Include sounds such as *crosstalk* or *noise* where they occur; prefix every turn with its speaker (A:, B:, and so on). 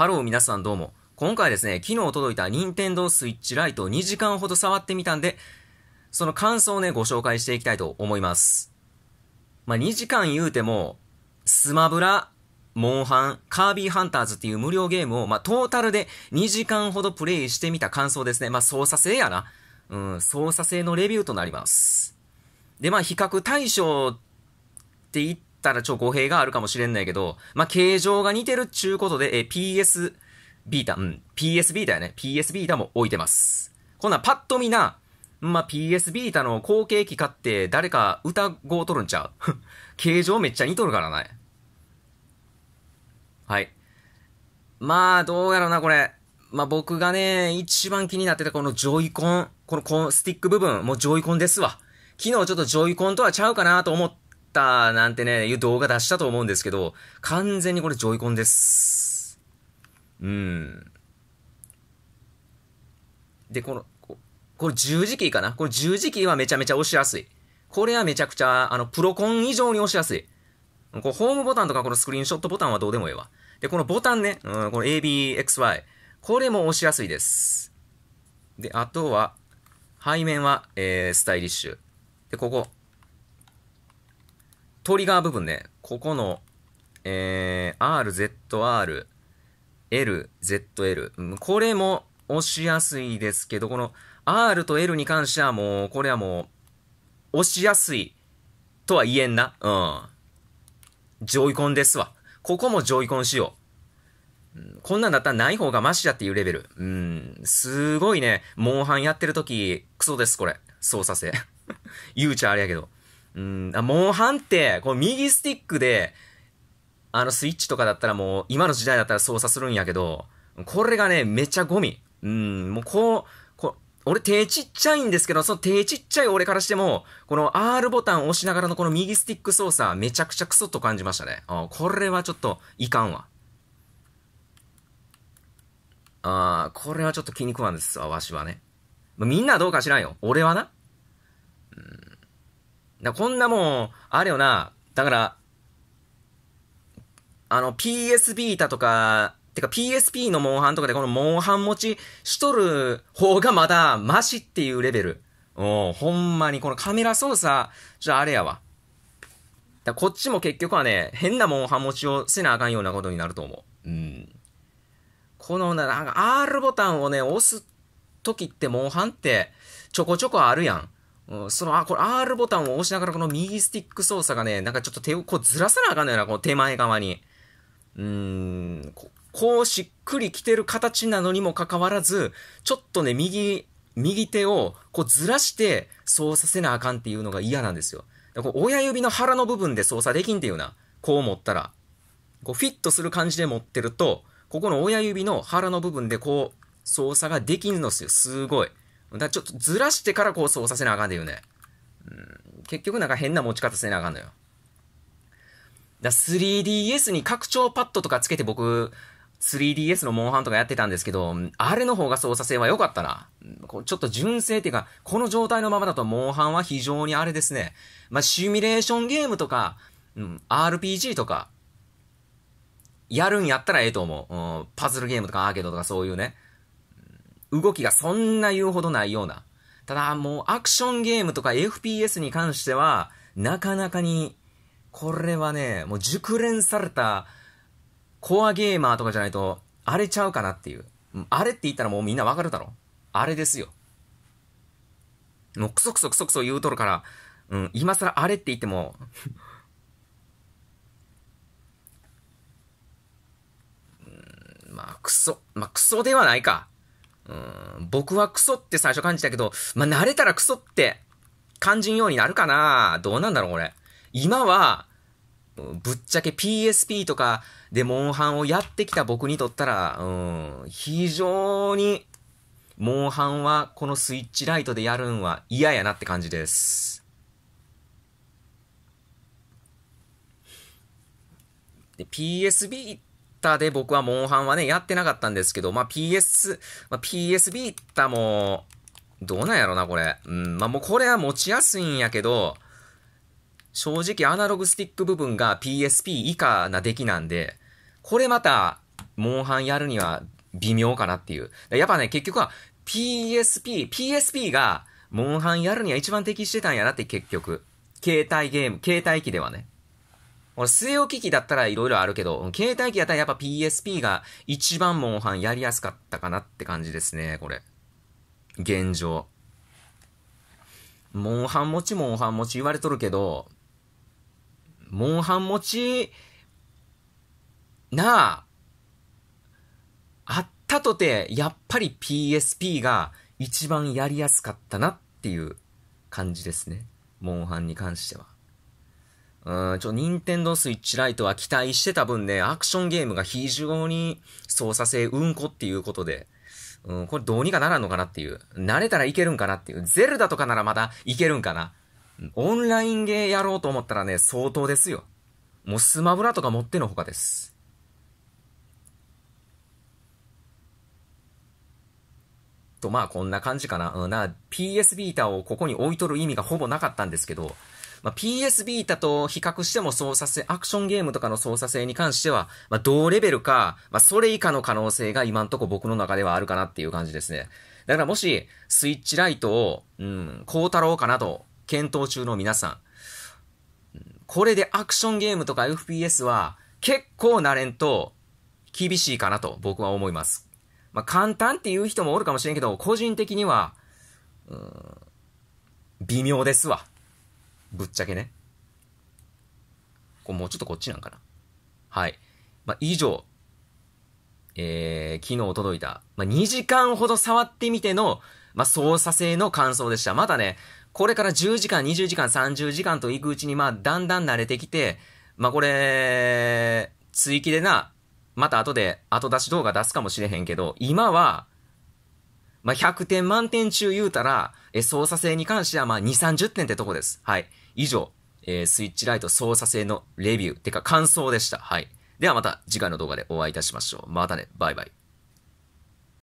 A: ハロー皆さんどうも。今回ですね、昨日届いた Nintendo Switch Lite を2時間ほど触ってみたんで、その感想をね、ご紹介していきたいと思います。まあ、2時間言うても、スマブラ、モンハン、カービィハンターズっていう無料ゲームを、まあ、トータルで2時間ほどプレイしてみた感想ですね。まあ、操作性やな。うん、操作性のレビューとなります。で、まあ、比較対象って言ってったらちょ、語弊があるかもしれないけど、まあ、形状が似てるっちゅうことで、えー、PS ビータ、うん、PS ビータやね。PS ビータも置いてます。こんなパッと見な、まあ、PS ビータの後継機買って誰か歌ごを取るんちゃう *laughs* 形状めっちゃ似とるからね。はい。まあ、どうやろうな、これ。まあ、僕がね、一番気になってたこのジョイコン、このコンスティック部分、もうジョイコンですわ。昨日ちょっとジョイコンとはちゃうかなと思っったなんてね、いう動画出したと思うんですけど、完全にこれジョイコンです。うん。で、この、これ十字キーかなこれ十字キーはめちゃめちゃ押しやすい。これはめちゃくちゃ、あの、プロコン以上に押しやすい。こう、ホームボタンとかこのスクリーンショットボタンはどうでもええわ。で、このボタンね、うん、この ABXY。これも押しやすいです。で、あとは、背面は、えー、スタイリッシュ。で、ここ、トリガー部分ね、ここの、えー、RZR、L、ZL、これも押しやすいですけど、この R と L に関してはもう、これはもう、押しやすいとは言えんな。うん。ジョイコンですわ。ここもジョイコンしよう。こんなんだったらない方がマシだっていうレベル。うん、すごいね、モンハンやってる時、クソです、これ。操作性。*laughs* 言うちゃあれやけど。うん、あ、モンハンって、この右スティックで、あのスイッチとかだったらもう、今の時代だったら操作するんやけど、これがね、めちゃゴミ。うん、もうこう、こ俺手ちっちゃいんですけど、その手ちっちゃい俺からしても、この R ボタンを押しながらのこの右スティック操作、めちゃくちゃクソと感じましたね。あこれはちょっと、いかんわ。あこれはちょっと気に食わんですわ、わしはね。みんなどうかしらんよ。俺はな。だこんなもん、あれよな、だから、あの、PS ビータとか、てか PSP のモンハンとかでこのモンハン持ちしとる方がまだマシっていうレベル。うん、ほんまにこのカメラ操作、じゃああれやわ。だこっちも結局はね、変なモンハン持ちをせなあかんようなことになると思う。うん。このな、なんか R ボタンをね、押すときってモンハンってちょこちょこあるやん。その、あ、これ R ボタンを押しながらこの右スティック操作がね、なんかちょっと手をこうずらさなあかんのよな、この手前側に。うーん、こうしっくりきてる形なのにもかかわらず、ちょっとね、右、右手をこうずらして操作せなあかんっていうのが嫌なんですよ。親指の腹の部分で操作できんっていうな。こう持ったら。こうフィットする感じで持ってると、ここの親指の腹の部分でこう操作ができんのですよ。すごい。だちょっとずらしてからこう操作せなあかんでよね。うん、結局なんか変な持ち方せなあかんのよ。だ 3DS に拡張パッドとかつけて僕、3DS のモンハンとかやってたんですけど、あれの方が操作性は良かったな。ちょっと純正っていうか、この状態のままだとモンハンは非常にあれですね。まあ、シミュレーションゲームとか、うん、RPG とか、やるんやったらええと思う。うん、パズルゲームとかアーケードとかそういうね。動きがそんな言うほどないような。ただもうアクションゲームとか FPS に関しては、なかなかに、これはね、もう熟練されたコアゲーマーとかじゃないと、荒れちゃうかなっていう。あれって言ったらもうみんなわかるだろ。あれですよ。もうクソクソクソクソ言うとるから、うん、今更あれって言っても *laughs* まあクソ、まあクソではないか。うん、僕はクソって最初感じたけど、まあ、慣れたらクソって感じんようになるかなどうなんだろう、これ。今は、ぶっちゃけ PSP とかでモンハンをやってきた僕にとったら、うん、非常に、モンハンはこのスイッチライトでやるんは嫌やなって感じです。で、PSB って、タで僕はモンハンはね、やってなかったんですけど、まあ、PS、まあ、PS ビータも、どうなんやろな、これ。うん、まあ、もうこれは持ちやすいんやけど、正直アナログスティック部分が PSP 以下な出来なんで、これまた、モンハンやるには微妙かなっていう。やっぱね、結局は PSP、PSP が、モンハンやるには一番適してたんやなって結局。携帯ゲーム、携帯機ではね。俺、据え置き機だったらいろいろあるけど、携帯機だったらやっぱ PSP が一番モンハンやりやすかったかなって感じですね、これ。現状。モンハン持ち、モンハン持ち言われとるけど、モンハン持ち、なあ、あったとて、やっぱり PSP が一番やりやすかったなっていう感じですね。モンハンに関しては。うん、ちょ、任天堂スイッチライトは期待してた分ね、アクションゲームが非常に操作性うんこっていうことで、うん、これどうにかならんのかなっていう。慣れたらいけるんかなっていう。ゼルダとかならまだいけるんかな。オンラインゲーやろうと思ったらね、相当ですよ。もうスマブラとか持ってのほかです。と、まあこんな感じかな。うん、な、PS ビーターをここに置いとる意味がほぼなかったんですけど、まあ、PS ビータと比較しても操作性、アクションゲームとかの操作性に関しては、まあ、同レベルか、まあ、それ以下の可能性が今んとこ僕の中ではあるかなっていう感じですね。だからもし、スイッチライトを、うん、こうたろうかなと、検討中の皆さん。これでアクションゲームとか FPS は、結構なれんと、厳しいかなと僕は思います。まあ、簡単っていう人もおるかもしれんけど、個人的には、うん、微妙ですわ。ぶっちゃけね。こうもうちょっとこっちなんかな。はい。まあ、以上、えー、昨日届いた、まあ、2時間ほど触ってみての、まあ、操作性の感想でした。またね、これから10時間、20時間、30時間と行くうちに、まあ、だんだん慣れてきて、まあ、これ、追記でな、また後で後出し動画出すかもしれへんけど、今は、まあ、100点満点中言うたら、え操作性に関しては、まあ、2、30点ってとこです。はい。以上、えー、スイッチライト操作性のレビュー、てか感想でした。はい。ではまた次回の動画でお会いいたしましょう。またね。バイバイ。